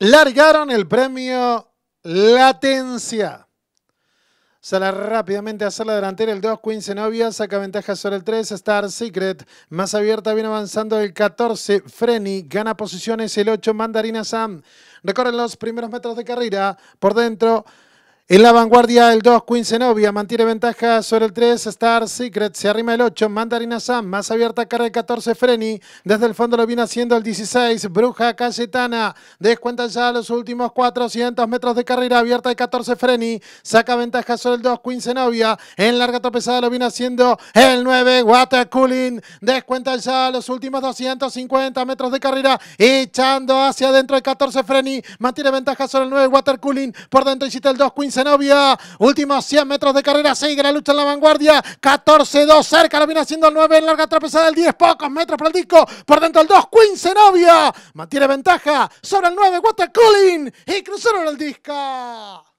Largaron el premio Latencia. Sala rápidamente A la delantera el 2, QUINCE NOVIA saca ventaja sobre el 3, Star Secret. Más abierta viene avanzando el 14, Freni gana posiciones el 8, Mandarina Sam. Recorren los primeros metros de carrera por dentro. En la vanguardia, el 2, Queen Zenobia mantiene ventaja sobre el 3, Star Secret. Se arrima el 8, Mandarina Sam. Más abierta cara el 14, Freni. Desde el fondo lo viene haciendo el 16, Bruja Cayetana. Descuenta ya los últimos 400 metros de carrera. Abierta el 14, Freni. Saca ventaja sobre el 2, Queen Zenobia. En larga tropezada lo viene haciendo el 9, Water Cooling. Descuenta ya los últimos 250 metros de carrera. Echando hacia adentro el 14, Freni. Mantiene ventaja sobre el 9, Water Cooling. Por dentro cita el 2, Queen Zenobia. Últimos 100 metros de carrera. Sigue la lucha en la vanguardia. 14-2 cerca. Lo viene haciendo el 9 en larga tropezada. El 10, pocos metros para el disco. Por dentro el 2. Queen novia mantiene ventaja sobre el 9. Water Cooling. Y cruzaron el disco.